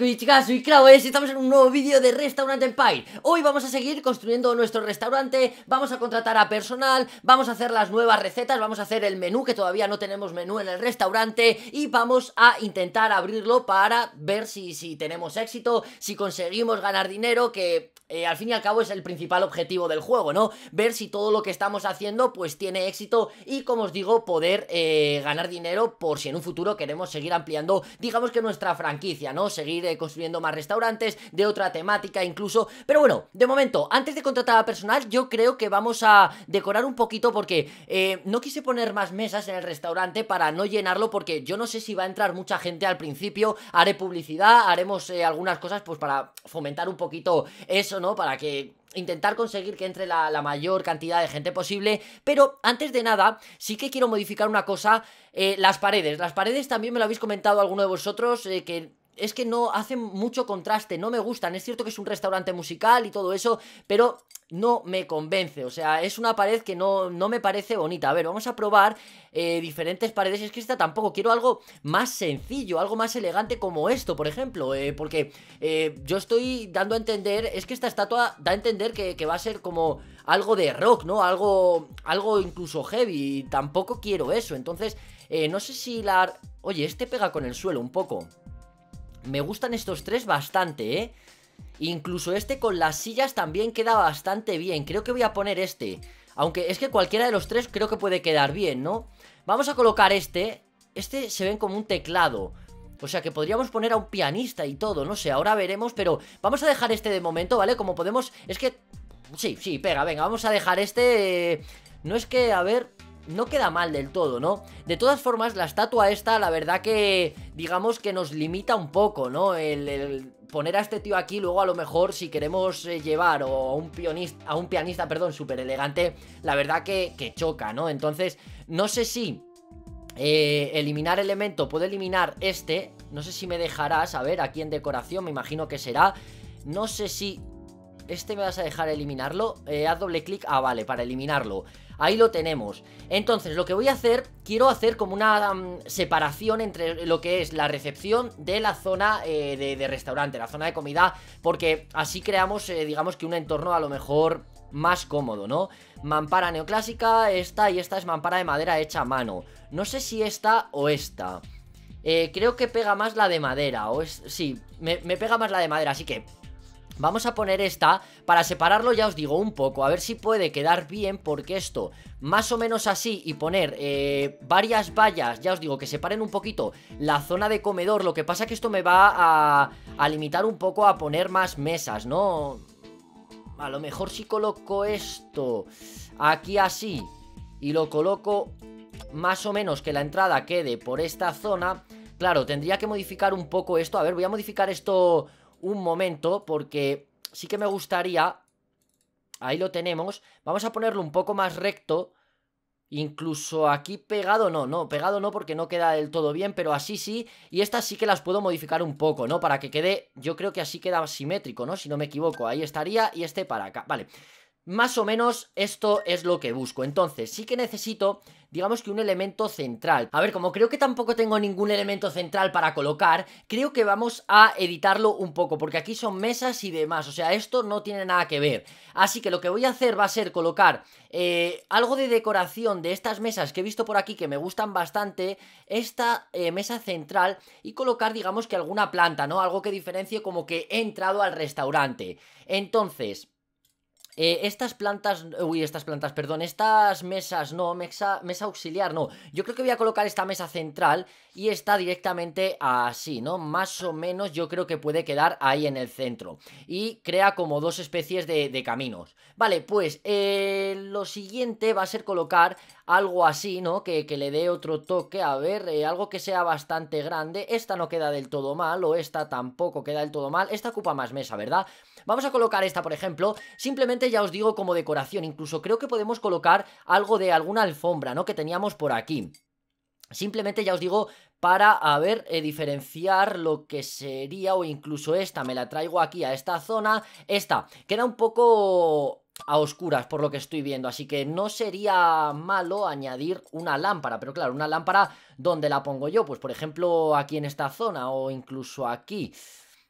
y chicas, soy y estamos en un nuevo vídeo de Restaurant Empire Hoy vamos a seguir construyendo nuestro restaurante, vamos a contratar a personal, vamos a hacer las nuevas recetas, vamos a hacer el menú que todavía no tenemos menú en el restaurante Y vamos a intentar abrirlo para ver si, si tenemos éxito, si conseguimos ganar dinero, que eh, al fin y al cabo es el principal objetivo del juego, ¿no? Ver si todo lo que estamos haciendo pues tiene éxito y como os digo poder eh, ganar dinero por si en un futuro queremos seguir ampliando digamos que nuestra franquicia, ¿no? Seguir eh, construyendo más restaurantes de otra temática incluso, pero bueno, de momento antes de contratar a personal yo creo que vamos a decorar un poquito porque no quise poner más mesas en el restaurante para no llenarlo porque yo no sé si va a entrar mucha gente al principio, haré publicidad, haremos algunas cosas pues para fomentar un poquito eso para que intentar conseguir que entre la, mayor cantidad de gente posible, pero antes de nada sí que quiero modificar una cosa, eh, las paredes, las paredes también me lo habéis comentado alguno de vosotros, eh, que es que no hacen mucho contraste, no me gustan. Es cierto que es un restaurante musical y todo eso, pero no me convence. O sea, es una pared que no, no me parece bonita. A ver, vamos a probar eh, diferentes paredes. Es que esta tampoco. Quiero algo más sencillo, algo más elegante como esto, por ejemplo. Eh, porque eh, yo estoy dando a entender. Es que esta estatua da a entender que, que, va a ser como algo de rock, ¿no? Algo, algo incluso heavy. Tampoco quiero eso. Entonces, no sé si la. Oye, este pega con el suelo un poco. Me gustan estos tres bastante, ¿eh? Incluso este con las sillas también queda bastante bien. Creo que voy a poner este. Aunque es que cualquiera de los tres creo que puede quedar bien, ¿no? Vamos a colocar este. Este se ven como un teclado. O sea que podríamos poner a un pianista y todo, no sé, ahora veremos, pero vamos a dejar este de momento, ¿vale? Como podemos... Es que... Sí, sí, pega, venga, vamos a dejar este... Eh, no es que, a ver no queda mal del todo, ¿no? De todas formas, la estatua esta, la verdad que digamos que nos limita un poco, ¿no? El, poner a este tío aquí, luego a lo mejor si queremos eh, llevar a un, pianista, a un pianista, perdón, súper elegante, la verdad que, choca, ¿no? Entonces, no sé si... Eh, eliminar elemento, puedo eliminar este No sé si me dejarás, a ver, aquí en decoración Me imagino que será No sé si... ¿Este me vas a dejar eliminarlo? Eh, haz doble clic, ah vale, para eliminarlo Ahí lo tenemos. Entonces, lo que voy a hacer, quiero hacer como una mm, separación entre lo que es la recepción de la zona eh, de, restaurante, la zona de comida, porque así creamos, eh, digamos que un entorno a lo mejor más cómodo, ¿no? Mampara neoclásica, esta y esta es mampara de madera hecha a mano. No sé si esta o esta. Eh, creo que pega más la de madera, o Sí, me pega más la de madera, así que Vamos a poner esta para separarlo, ya os digo, un poco, a ver si puede quedar bien porque esto, más o menos así y poner eh, varias vallas, ya os digo, que separen un poquito la zona de comedor, lo que pasa que esto me va a limitar un poco a poner más mesas, ¿no? A lo mejor si coloco esto aquí así y lo coloco más o menos que la entrada quede por esta zona... Claro, tendría que modificar un poco esto. A ver, voy a modificar esto un momento porque sí que me gustaría... Ahí lo tenemos. Vamos a ponerlo un poco más recto. Incluso aquí pegado no, no, pegado no porque no queda del todo bien, pero así sí. Y estas sí que las puedo modificar un poco, ¿no? Para que quede, yo creo que así queda simétrico, ¿no? Si no me equivoco, ahí estaría y este para acá. Vale, más o menos esto es lo que busco. Entonces sí que necesito digamos que un elemento central. A ver, como creo que tampoco tengo ningún elemento central para colocar, creo que vamos a editarlo un poco, porque aquí son mesas y demás, o sea, esto no tiene nada que ver. Así que lo que voy a hacer va a ser colocar eh, algo de decoración de estas mesas que he visto por aquí, que me gustan bastante, esta eh, mesa central, y colocar, digamos que alguna planta, ¿no? Algo que diferencie como que he entrado al restaurante. Entonces, eh, estas plantas, uy, estas plantas, perdón, estas mesas, no, mesa, auxiliar, no. Yo creo que voy a colocar esta mesa central y está directamente así, ¿no? Más o menos yo creo que puede quedar ahí en el centro. Y crea como dos especies de, caminos. Vale, pues eh, lo siguiente va a ser colocar algo así, ¿no? Que, le dé otro toque, a ver, eh, algo que sea bastante grande. Esta no queda del todo mal, o esta tampoco queda del todo mal. Esta ocupa más mesa, ¿verdad? Vamos a colocar esta, por ejemplo, simplemente ya os digo como decoración, incluso creo que podemos colocar algo de alguna alfombra, ¿no? Que teníamos por aquí. Simplemente ya os digo para, a ver, eh, diferenciar lo que sería o incluso esta, me la traigo aquí a esta zona, esta, queda un poco a oscuras por lo que estoy viendo, así que no sería malo añadir una lámpara, pero claro, una lámpara donde la pongo yo, pues por ejemplo aquí en esta zona o incluso aquí.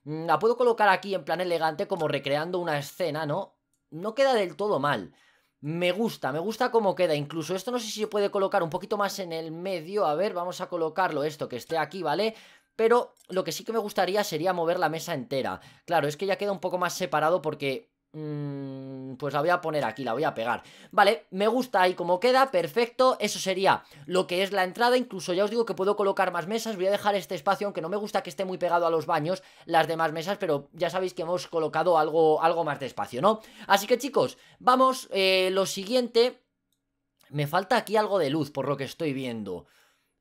Mm, la puedo colocar aquí en plan elegante como recreando una escena, ¿no? no queda del todo mal. Me gusta, me gusta cómo queda. Incluso esto no sé si se puede colocar un poquito más en el medio. A ver, vamos a colocarlo esto que esté aquí, ¿vale? Pero lo que sí que me gustaría sería mover la mesa entera. Claro, es que ya queda un poco más separado porque Mm, pues la voy a poner aquí, la voy a pegar Vale, me gusta ahí como queda, perfecto Eso sería lo que es la entrada Incluso ya os digo que puedo colocar más mesas Voy a dejar este espacio, aunque no me gusta que esté muy pegado a los baños Las demás mesas, pero ya sabéis que hemos colocado algo, algo más de espacio, ¿no? Así que chicos, vamos eh, Lo siguiente Me falta aquí algo de luz, por lo que estoy viendo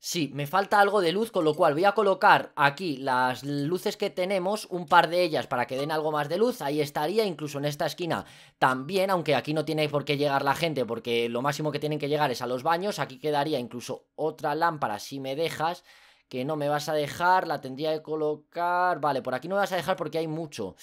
Sí, me falta algo de luz, con lo cual voy a colocar aquí las luces que tenemos, un par de ellas para que den algo más de luz, ahí estaría, incluso en esta esquina también, aunque aquí no tiene por qué llegar la gente, porque lo máximo que tienen que llegar es a los baños, aquí quedaría incluso otra lámpara, si me dejas, que no me vas a dejar, la tendría que colocar, vale, por aquí no me vas a dejar porque hay mucho...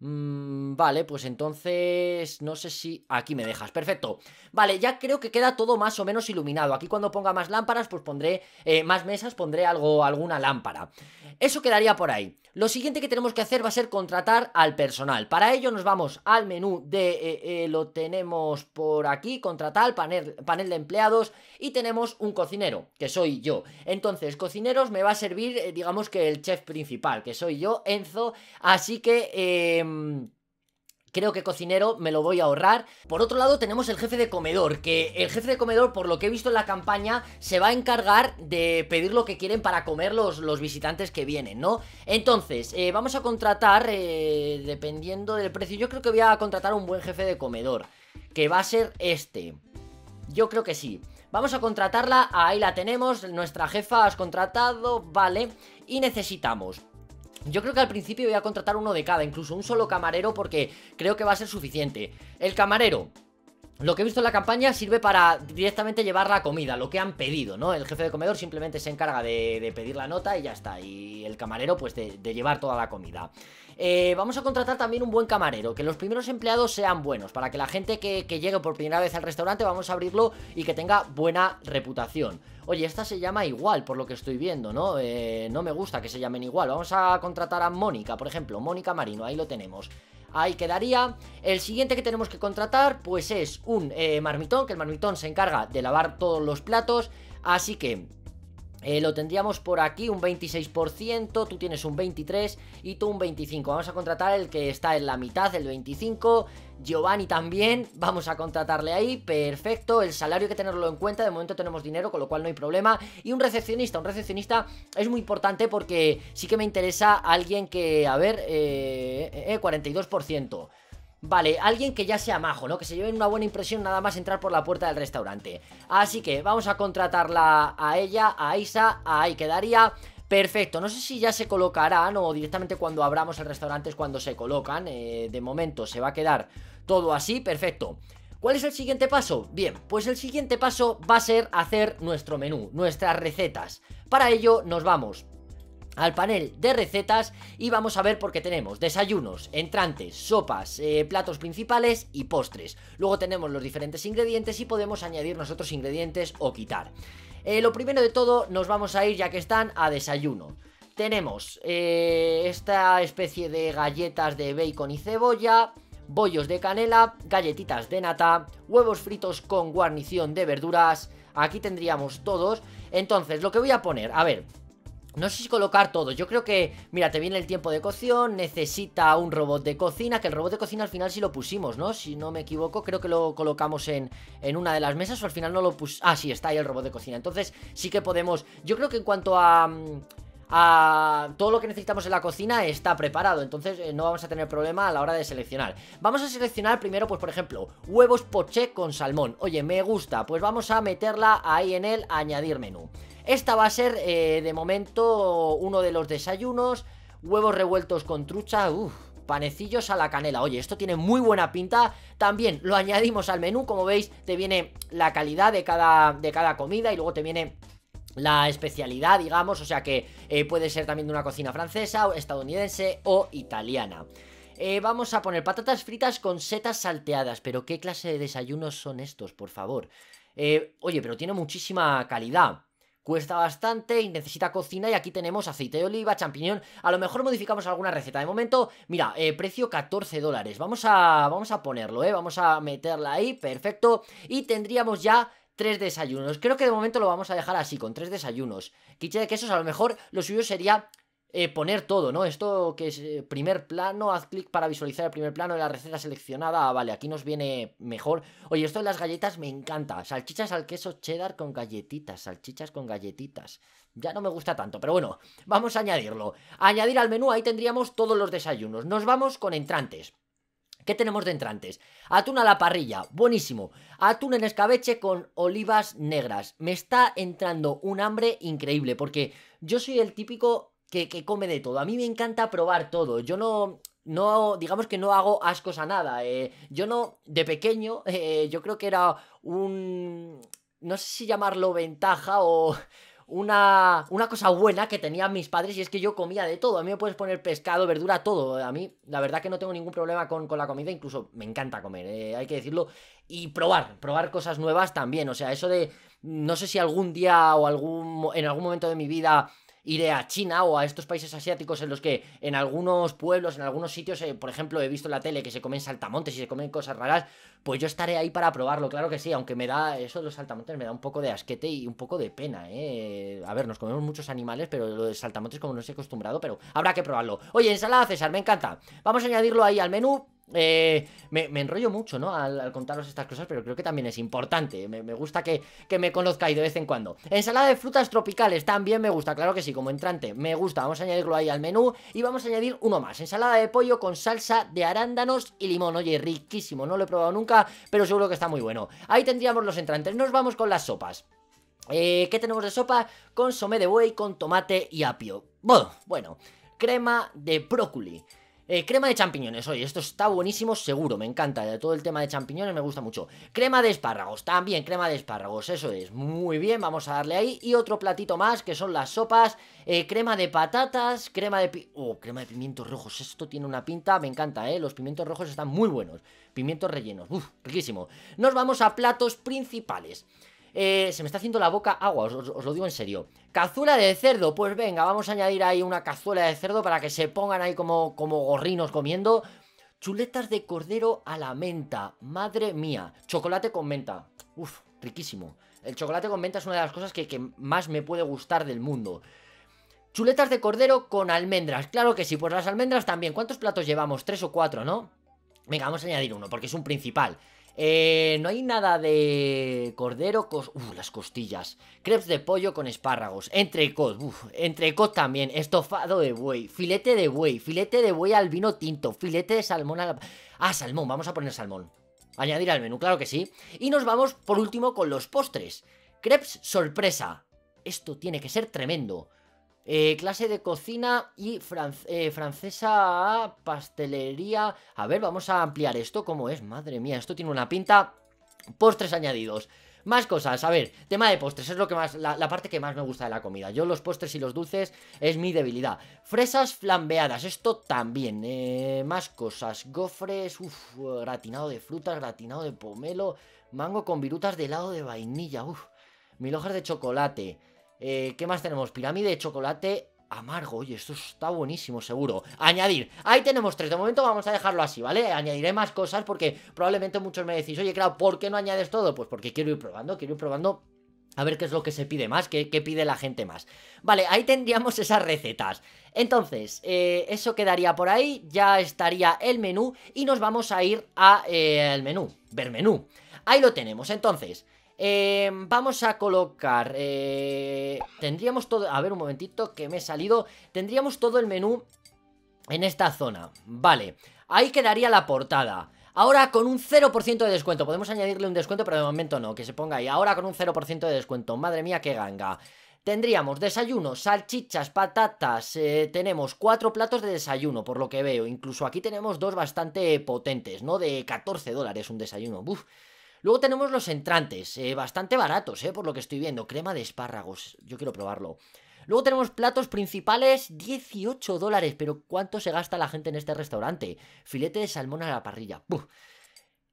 Mm, vale, pues entonces no sé si... Aquí me dejas, perfecto. Vale, ya creo que queda todo más o menos iluminado. Aquí cuando ponga más lámparas, pues pondré eh, más mesas, pondré algo, alguna lámpara. Eso quedaría por ahí. Lo siguiente que tenemos que hacer va a ser contratar al personal. Para ello nos vamos al menú de... Eh, eh, lo tenemos por aquí, contratar, panel, panel de empleados y tenemos un cocinero, que soy yo. Entonces, cocineros me va a servir, digamos que el chef principal, que soy yo, Enzo. Así que Em, creo que cocinero me lo voy a ahorrar. Por otro lado tenemos el jefe de comedor, que el jefe de comedor, por lo que he visto en la campaña, se va a encargar de pedir lo que quieren para comer los, los visitantes que vienen, ¿no? Entonces, eh, vamos a contratar, eh, dependiendo del precio, yo creo que voy a contratar un buen jefe de comedor, que va a ser este. Yo creo que sí. Vamos a contratarla, ahí la tenemos, nuestra jefa has contratado, vale, y necesitamos yo creo que al principio voy a contratar uno de cada, incluso un solo camarero porque creo que va a ser suficiente. El camarero, lo que he visto en la campaña sirve para directamente llevar la comida, lo que han pedido, ¿no? El jefe de comedor simplemente se encarga de, pedir la nota y ya está. Y el camarero, pues, de, llevar toda la comida. Eh, vamos a contratar también un buen camarero, que los primeros empleados sean buenos, para que la gente que, llegue por primera vez al restaurante vamos a abrirlo y que tenga buena reputación. Oye, esta se llama igual, por lo que estoy viendo, ¿no? Eh, no me gusta que se llamen igual. Vamos a contratar a Mónica, por ejemplo. Mónica Marino, ahí lo tenemos. Ahí quedaría. El siguiente que tenemos que contratar, pues es un eh, marmitón, que el marmitón se encarga de lavar todos los platos. Así que... Eh, lo tendríamos por aquí un 26%, tú tienes un 23% y tú un 25%. Vamos a contratar el que está en la mitad, el 25%. Giovanni también, vamos a contratarle ahí, perfecto, el salario hay que tenerlo en cuenta, de momento tenemos dinero, con lo cual no hay problema, y un recepcionista, un recepcionista es muy importante porque sí que me interesa alguien que, a ver, eh, 42%, eh, eh, Vale, alguien que ya sea majo, ¿no? Que se lleve una buena impresión nada más entrar por la puerta del restaurante Así que vamos a contratarla a ella, a Isa, ahí quedaría Perfecto, no sé si ya se colocarán o directamente cuando abramos el restaurante es cuando se colocan eh, De momento se va a quedar todo así, perfecto ¿Cuál es el siguiente paso? Bien, pues el siguiente paso va a ser hacer nuestro menú, nuestras recetas Para ello nos vamos al panel de recetas y vamos a ver porque tenemos desayunos, entrantes, sopas, eh, platos principales y postres. Luego tenemos los diferentes ingredientes y podemos añadir nosotros ingredientes o quitar. Eh, lo primero de todo nos vamos a ir ya que están a desayuno. Tenemos eh, esta especie de galletas de bacon y cebolla, bollos de canela, galletitas de nata, huevos fritos con guarnición de verduras. Aquí tendríamos todos. Entonces, lo que voy a poner, a ver, no sé si colocar todo, yo creo que, mira, te viene el tiempo de cocción, necesita un robot de cocina, que el robot de cocina al final sí lo pusimos, ¿no? Si no me equivoco, creo que lo colocamos en, en una de las mesas o al final no lo pusimos... Ah, sí, está ahí el robot de cocina, entonces sí que podemos... Yo creo que en cuanto a... Mm, a todo lo que necesitamos en la cocina está preparado, entonces eh, no vamos a tener problema a la hora de seleccionar. Vamos a seleccionar primero, pues por ejemplo, huevos poché con salmón. Oye, me gusta, pues vamos a meterla ahí en el añadir menú. Esta va a ser, eh, de momento, uno de los desayunos. Huevos revueltos con trucha, panecillos a la canela. Oye, esto tiene muy buena pinta. También lo añadimos al menú, como veis, te viene la calidad de cada, de cada comida y luego te viene la especialidad, digamos, o sea que eh, puede ser también de una cocina francesa, estadounidense o italiana. Eh, vamos a poner patatas fritas con setas salteadas, pero ¿qué clase de desayunos son estos, por favor? oye, pero tiene muchísima calidad cuesta bastante y necesita cocina y aquí tenemos aceite de oliva, champiñón, a lo mejor modificamos alguna receta, de momento, mira, eh, precio 14 dólares, vamos a, vamos a ponerlo, eh, vamos a meterla ahí, perfecto, y tendríamos ya tres desayunos. Creo que de momento lo vamos a dejar así, con tres desayunos. Quiche de quesos, a lo mejor lo suyo sería eh, poner todo, ¿no? Esto que es eh, primer plano, haz clic para visualizar el primer plano de la receta seleccionada. Ah, vale, aquí nos viene mejor. Oye, esto de las galletas me encanta. Salchichas al queso cheddar con galletitas, salchichas con galletitas. Ya no me gusta tanto, pero bueno, vamos a añadirlo. añadir al menú, ahí tendríamos todos los desayunos. Nos vamos con entrantes. ¿Qué tenemos de entrantes? Atún a la parrilla, buenísimo. Atún en escabeche con olivas negras. Me está entrando un hambre increíble porque yo soy el típico que, come de todo. A mí me encanta probar todo. Yo no. No, digamos que no hago ascos a nada. Eh. yo no, de pequeño, eh, yo creo que era un. No sé si llamarlo ventaja o. Una, una, cosa buena que tenían mis padres y es que yo comía de todo. A mí me puedes poner pescado, verdura, todo. A mí, la verdad que no tengo ningún problema con, con la comida, incluso me encanta comer, eh, hay que decirlo. Y probar, probar cosas nuevas también. O sea, eso de, no sé si algún día o algún, en algún momento de mi vida iré a China o a estos países asiáticos en los que en algunos pueblos, en algunos sitios, eh, por ejemplo, he visto en la tele que se comen saltamontes y se comen cosas raras, pues yo estaré ahí para probarlo, claro que sí, aunque me da, eso de los saltamontes me da un poco de asquete y un poco de pena, ¿eh? A ver, nos comemos muchos animales, pero lo de saltamontes como no estoy acostumbrado, pero habrá que probarlo. Oye, ensalada César, me encanta. Vamos a añadirlo ahí al menú eh, me, enrollo mucho, ¿no? Al, contaros estas cosas, pero creo que también es importante. Me, gusta que, que, me conozcáis de vez en cuando. Ensalada de frutas tropicales también me gusta, claro que sí, como entrante. Me gusta, vamos a añadirlo ahí al menú. Y vamos a añadir uno más. Ensalada de pollo con salsa de arándanos y limón. Oye, riquísimo, no lo he probado nunca, pero seguro que está muy bueno. Ahí tendríamos los entrantes. Nos vamos con las sopas. Eh, ¿Qué tenemos de sopa? Consomé de buey con tomate y apio. Bueno, crema de brócoli. Eh, crema de champiñones, oye, esto está buenísimo, seguro, me encanta. Eh, todo el tema de champiñones me gusta mucho. Crema de espárragos, también crema de espárragos, eso es. Muy bien, vamos a darle ahí. Y otro platito más, que son las sopas. Eh, crema de patatas, crema de... Pi oh, crema de pimientos rojos, esto tiene una pinta, me encanta, ¿eh? Los pimientos rojos están muy buenos. Pimientos rellenos, uff, riquísimo. Nos vamos a platos principales. Eh, se me está haciendo la boca agua, os, lo digo en serio. Cazuela de cerdo, pues venga, vamos a añadir ahí una cazuela de cerdo para que se pongan ahí como, como gorrinos comiendo. Chuletas de cordero a la menta, madre mía. Chocolate con menta, uff, riquísimo. El chocolate con menta es una de las cosas que, que más me puede gustar del mundo. Chuletas de cordero con almendras. Claro que sí, pues las almendras también. ¿Cuántos platos llevamos? Tres o cuatro, ¿no? Venga, vamos a añadir uno, porque es un principal. Eh, no hay nada de cordero, las costillas. Crepes de pollo con espárragos. Entrecot, uff, entrecot también. Estofado de buey, filete de buey, filete de buey al vino tinto, filete de salmón al... Ah, salmón, vamos a poner salmón. Añadir al menú, claro que sí. Y nos vamos por último con los postres. Crepes sorpresa. Esto tiene que ser tremendo. Eh, clase de cocina y eh, francesa pastelería. A ver, vamos a ampliar esto. ¿Cómo es? Madre mía, esto tiene una pinta. Postres añadidos. Más cosas, a ver, tema de postres, es lo que más, la, parte que más me gusta de la comida. Yo los postres y los dulces es mi debilidad. Fresas flambeadas, esto también. Eh, más cosas, gofres, uff, gratinado de frutas, gratinado de pomelo, mango con virutas de helado de vainilla, Uf, mil hojas de chocolate. Eh, ¿Qué más tenemos? Pirámide de chocolate amargo. Oye, esto está buenísimo, seguro. Añadir. Ahí tenemos tres. De momento vamos a dejarlo así, ¿vale? Añadiré más cosas porque probablemente muchos me decís, oye, claro, ¿por qué no añades todo? Pues porque quiero ir probando, quiero ir probando a ver qué es lo que se pide más, qué, pide la gente más. Vale, ahí tendríamos esas recetas. Entonces, eh, eso quedaría por ahí, ya estaría el menú y nos vamos a ir eh, al menú, ver menú. Ahí lo tenemos, entonces... Em, vamos a colocar... Eh, tendríamos todo... A ver, un momentito que me he salido. Tendríamos todo el menú en esta zona. Vale, ahí quedaría la portada. Ahora con un 0% de descuento. Podemos añadirle un descuento, pero de momento no, que se ponga ahí. Ahora con un 0% de descuento. Madre mía, qué ganga. Tendríamos desayuno, salchichas, patatas, eh, tenemos cuatro platos de desayuno, por lo que veo. Incluso aquí tenemos dos bastante potentes, ¿no? De 14 dólares un desayuno. Uf. Luego tenemos los entrantes, eh, bastante baratos, eh, por lo que estoy viendo. Crema de espárragos, yo quiero probarlo. Luego tenemos platos principales, 18 dólares, pero ¿cuánto se gasta la gente en este restaurante? Filete de salmón a la parrilla. Puf.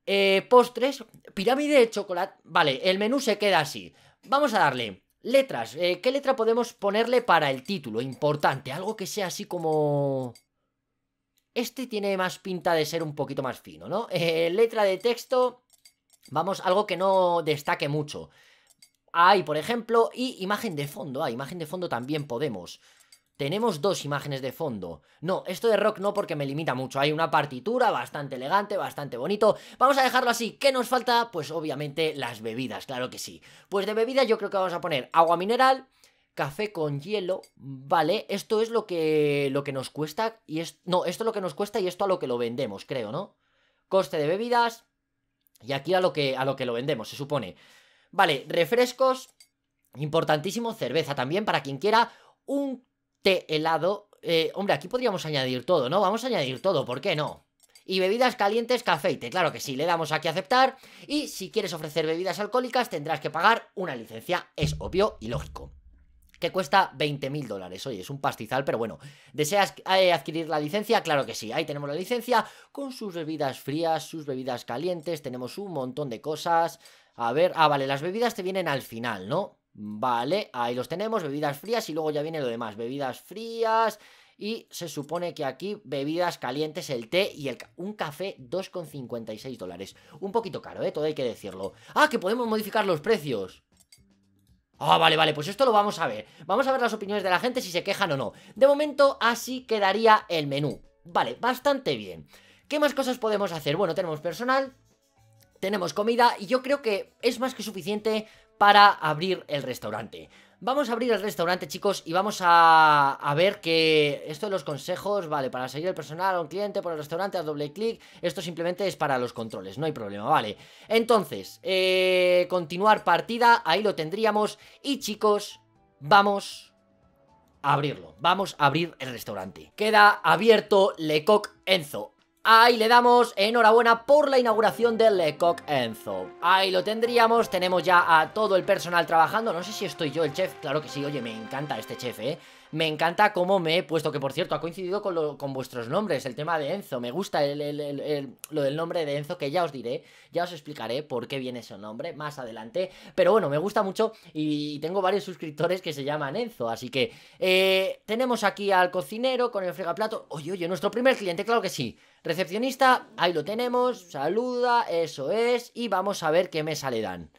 Eh, postres, pirámide de chocolate. Vale, el menú se queda así. Vamos a darle letras. ¿Qué letra podemos ponerle para el título? Importante, algo que sea así como... Este tiene más pinta de ser un poquito más fino, ¿no? letra de texto, Vamos, algo que no destaque mucho. Hay, por ejemplo, y imagen de fondo. Ah, imagen de fondo también podemos. Tenemos dos imágenes de fondo. No, esto de rock no porque me limita mucho. Hay una partitura bastante elegante, bastante bonito. Vamos a dejarlo así. ¿Qué nos falta? Pues obviamente las bebidas, claro que sí. Pues de bebida yo creo que vamos a poner agua mineral, café con hielo, ¿vale? Esto es lo que, lo que nos cuesta y es... No, esto es lo que nos cuesta y esto a lo que lo vendemos, creo, ¿no? Coste de bebidas, y aquí a lo que, a lo, que lo vendemos, se supone. Vale, refrescos, importantísimo, cerveza también, para quien quiera, un té helado. Eh, hombre, aquí podríamos añadir todo, ¿no? Vamos a añadir todo, ¿por qué no? Y bebidas calientes, café y té, claro que sí, le damos aquí a aceptar. Y si quieres ofrecer bebidas alcohólicas, tendrás que pagar una licencia, es obvio y lógico que cuesta 20.000 dólares. Oye, es un pastizal, pero bueno. ¿Deseas eh, adquirir la licencia? Claro que sí, ahí tenemos la licencia con sus bebidas frías, sus bebidas calientes, tenemos un montón de cosas. A ver, ah, vale, las bebidas te vienen al final, ¿no? Vale, ahí los tenemos, bebidas frías y luego ya viene lo demás, bebidas frías y se supone que aquí bebidas calientes, el té y el un café 2,56 dólares. Un poquito caro, ¿eh? Todo hay que decirlo. Ah, que podemos modificar los precios. Ah, vale, vale, pues esto lo vamos a ver. Vamos a ver las opiniones de la gente si se quejan o no. De momento, así quedaría el menú. Vale, bastante bien. ¿Qué más cosas podemos hacer? Bueno, tenemos personal, tenemos comida y yo creo que es más que suficiente para abrir el restaurante. Vamos a abrir el restaurante, chicos, y vamos a, ver que esto de los consejos, vale, para seguir el personal o un cliente por el restaurante, a doble clic, esto simplemente es para los controles, no hay problema, vale. Entonces, eh, continuar partida, ahí lo tendríamos, y chicos, vamos a abrirlo. Vamos a abrir el restaurante. Queda abierto Lecoq Enzo. Ahí le damos enhorabuena por la inauguración del Lecoq Enzo. Ahí lo tendríamos, tenemos ya a todo el personal trabajando. No sé si estoy yo el chef, claro que sí, oye, me encanta este chef, ¿eh? Me encanta cómo me he puesto, que por cierto ha coincidido con, vuestros nombres, el tema de Enzo. Me gusta lo del nombre de Enzo, que ya os diré, ya os explicaré por qué viene ese nombre más adelante. Pero bueno, me gusta mucho y tengo varios suscriptores que se llaman Enzo. Así que eh, tenemos aquí al cocinero con el fregaplato. Oye, oye, nuestro primer cliente, claro que sí. Recepcionista, ahí lo tenemos, saluda, eso es, y vamos a ver qué mesa le dan.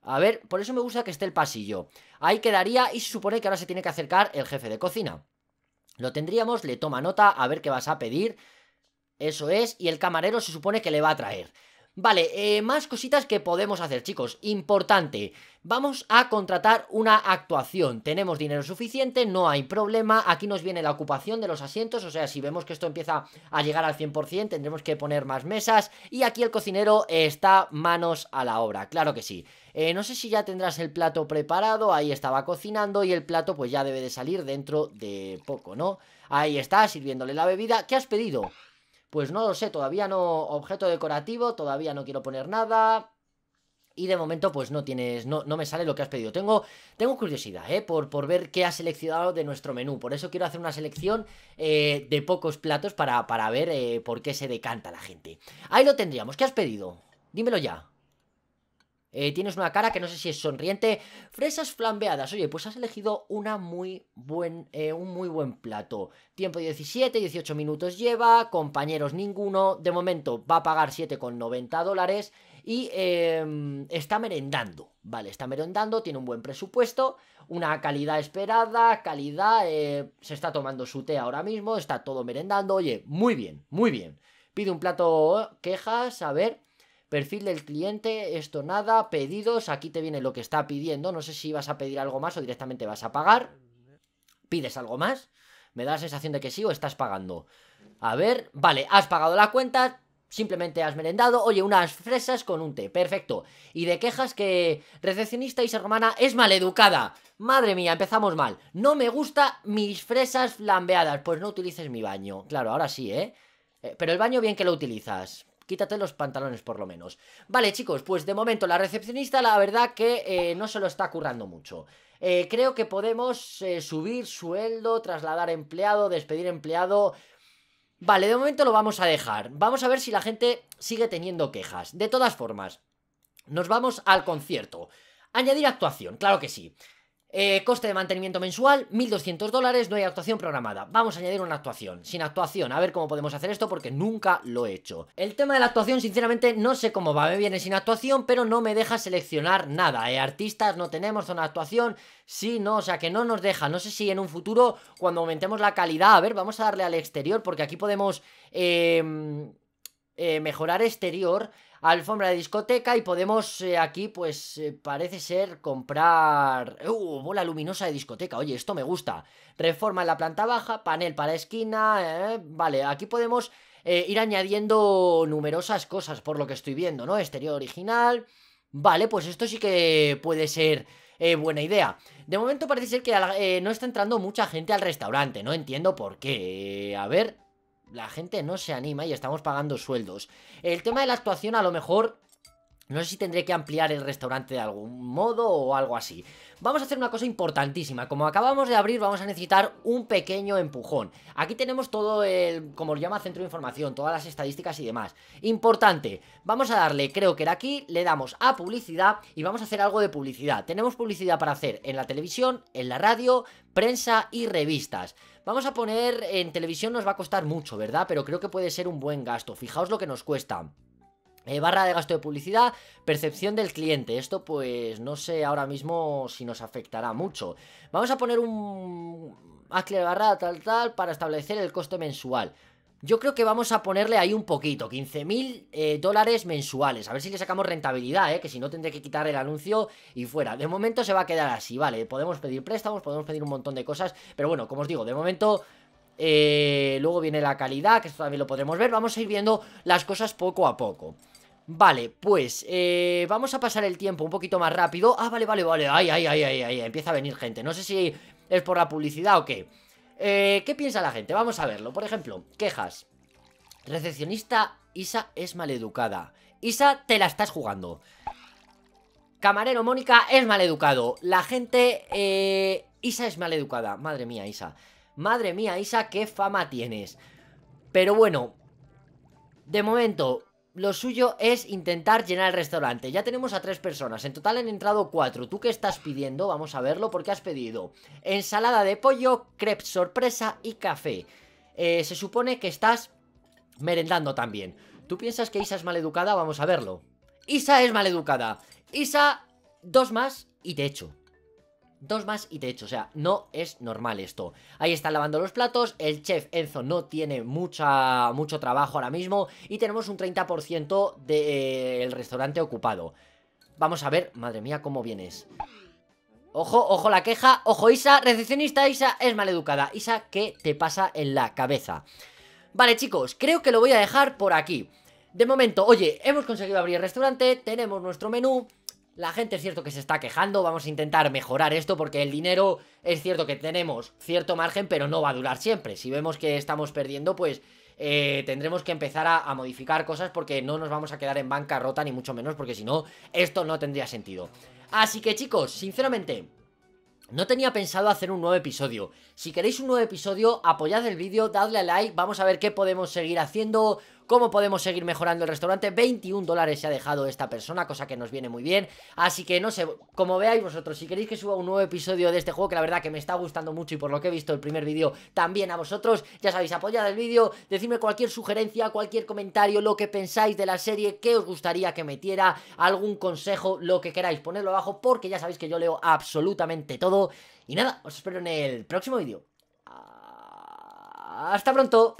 A ver, por eso me gusta que esté el pasillo. Ahí quedaría y se supone que ahora se tiene que acercar el jefe de cocina. Lo tendríamos, le toma nota, a ver qué vas a pedir. Eso es, y el camarero se supone que le va a traer. Vale, eh, más cositas que podemos hacer, chicos. Importante, vamos a contratar una actuación. Tenemos dinero suficiente, no hay problema. Aquí nos viene la ocupación de los asientos, o sea, si vemos que esto empieza a llegar al 100%, tendremos que poner más mesas. Y aquí el cocinero está manos a la obra, claro que sí. Eh, no sé si ya tendrás el plato preparado, ahí estaba cocinando y el plato pues ya debe de salir dentro de poco, ¿no? Ahí está, sirviéndole la bebida. ¿Qué has pedido? Pues no lo sé, todavía no objeto decorativo, todavía no quiero poner nada. Y de momento, pues no tienes, no, no me sale lo que has pedido. Tengo, tengo curiosidad, ¿eh? Por, por ver qué has seleccionado de nuestro menú. Por eso quiero hacer una selección eh, de pocos platos para, para ver eh, por qué se decanta la gente. Ahí lo tendríamos. ¿Qué has pedido? Dímelo ya. Eh, tienes una cara que no sé si es sonriente. Fresas flambeadas. Oye, pues has elegido una muy buen, eh, un muy buen plato. Tiempo 17, 18 minutos lleva. Compañeros ninguno. De momento va a pagar 7,90 dólares. Y em, está merendando. Vale, está merendando. Tiene un buen presupuesto. Una calidad esperada. Calidad. Eh, se está tomando su té ahora mismo. Está todo merendando. Oye, muy bien, muy bien. Pide un plato. Quejas. A ver. Perfil del cliente, esto nada, pedidos, aquí te viene lo que está pidiendo, no sé si vas a pedir algo más o directamente vas a pagar. ¿Pides algo más? Me da la sensación de que sí o estás pagando. A ver, vale, has pagado la cuenta, Simplemente has merendado, oye, unas fresas con un té, perfecto. Y de quejas que recepcionista y romana es maleducada. Madre mía, empezamos mal. No me gusta mis fresas flambeadas, pues no utilices mi baño. Claro, ahora sí, ¿eh? eh pero el baño bien que lo utilizas quítate los pantalones por lo menos. Vale, chicos, pues de momento la recepcionista la verdad que eh, no se lo está currando mucho. Eh, creo que podemos eh, subir sueldo, trasladar empleado, despedir empleado... Vale, de momento lo vamos a dejar. Vamos a ver si la gente sigue teniendo quejas. De todas formas, nos vamos al concierto. Añadir actuación, claro que sí. Eh, coste de mantenimiento mensual, 1.200 dólares, no hay actuación programada. Vamos a añadir una actuación, sin actuación, a ver cómo podemos hacer esto porque nunca lo he hecho. El tema de la actuación, sinceramente, no sé cómo va, me viene sin actuación, pero no me deja seleccionar nada. Eh, artistas no tenemos, zona de actuación, sí, no, o sea que no nos deja. No sé si en un futuro, cuando aumentemos la calidad, a ver, vamos a darle al exterior porque aquí podemos em, eh, mejorar exterior alfombra de discoteca y podemos eh, aquí, pues eh, parece ser comprar... ¡Uh! Bola luminosa de discoteca, oye, esto me gusta. Reforma en la planta baja, panel para esquina... Eh, vale, aquí podemos ir añadiendo numerosas cosas por lo que estoy viendo, ¿no? Exterior original... Vale, pues esto sí que puede ser buena idea. De momento parece ser que no está entrando mucha gente al restaurante, no entiendo por qué. a ver, la gente no se anima y estamos pagando sueldos. El tema de la actuación a lo mejor no sé si tendré que ampliar el restaurante de algún modo o algo así. Vamos a hacer una cosa importantísima. Como acabamos de abrir, vamos a necesitar un pequeño empujón. Aquí tenemos todo el, como lo llama, centro de información, todas las estadísticas y demás. Importante, vamos a darle, creo que era aquí, le damos a publicidad y vamos a hacer algo de publicidad. Tenemos publicidad para hacer en la televisión, en la radio, prensa y revistas. Vamos a poner en televisión nos va a costar mucho, ¿verdad? Pero creo que puede ser un buen gasto. Fijaos lo que nos cuesta. Eh, barra de gasto de publicidad, percepción del cliente. Esto pues no sé ahora mismo si nos afectará mucho. Vamos a poner un... Hazle barra tal tal para establecer el coste mensual. Yo creo que vamos a ponerle ahí un poquito, 15.000 eh, dólares mensuales. A ver si le sacamos rentabilidad, ¿eh? que si no tendré que quitar el anuncio y fuera. De momento se va a quedar así, ¿vale? Podemos pedir préstamos, podemos pedir un montón de cosas. Pero bueno, como os digo, de momento... Eh, luego viene la calidad, que esto también lo podremos ver. Vamos a ir viendo las cosas poco a poco. Vale, pues eh, vamos a pasar el tiempo un poquito más rápido. Ah, vale, vale, vale. Ay, ay, ay, ay, ay. Empieza a venir gente. No sé si es por la publicidad o qué. Eh, ¿Qué piensa la gente? Vamos a verlo. Por ejemplo, quejas. Recepcionista Isa es maleducada. Isa, te la estás jugando. Camarero Mónica es maleducado. La gente... Eh, Isa es maleducada. Madre mía, Isa. Madre mía, Isa, qué fama tienes. Pero bueno, de momento, lo suyo es intentar llenar el restaurante. Ya tenemos a tres personas. En total han entrado cuatro. ¿Tú qué estás pidiendo? Vamos a verlo porque has pedido ensalada de pollo, crepe sorpresa y café. Eh, se supone que estás merendando también. ¿Tú piensas que Isa es maleducada? Vamos a verlo. Isa es maleducada. Isa, dos más y te echo dos más y te hecho, o sea, no es normal esto. Ahí están lavando los platos, el chef Enzo no tiene mucha, mucho trabajo ahora mismo y tenemos un 30% del eh, restaurante ocupado. Vamos a ver, madre mía, cómo vienes. Ojo, ojo la queja, ojo Isa, recepcionista Isa es maleducada. Isa, ¿qué te pasa en la cabeza? Vale chicos, creo que lo voy a dejar por aquí. De momento, oye, hemos conseguido abrir el restaurante, tenemos nuestro menú, la gente es cierto que se está quejando, vamos a intentar mejorar esto porque el dinero es cierto que tenemos cierto margen, pero no va a durar siempre. Si vemos que estamos perdiendo, pues eh, tendremos que empezar a, a, modificar cosas porque no nos vamos a quedar en bancarrota ni mucho menos porque si no, esto no tendría sentido. Así que chicos, sinceramente... No tenía pensado hacer un nuevo episodio. Si queréis un nuevo episodio, apoyad el vídeo, dadle a like, vamos a ver qué podemos seguir haciendo, cómo podemos seguir mejorando el restaurante. 21 dólares se ha dejado esta persona, cosa que nos viene muy bien. Así que no sé, como veáis vosotros, si queréis que suba un nuevo episodio de este juego, que la verdad que me está gustando mucho y por lo que he visto el primer vídeo también a vosotros, ya sabéis, apoyad el vídeo, decidme cualquier sugerencia, cualquier comentario, lo que pensáis de la serie, qué os gustaría que metiera, algún consejo, lo que queráis, ponedlo abajo porque ya sabéis que yo leo absolutamente todo. Y nada, os espero en el próximo vídeo. ¡Hasta pronto!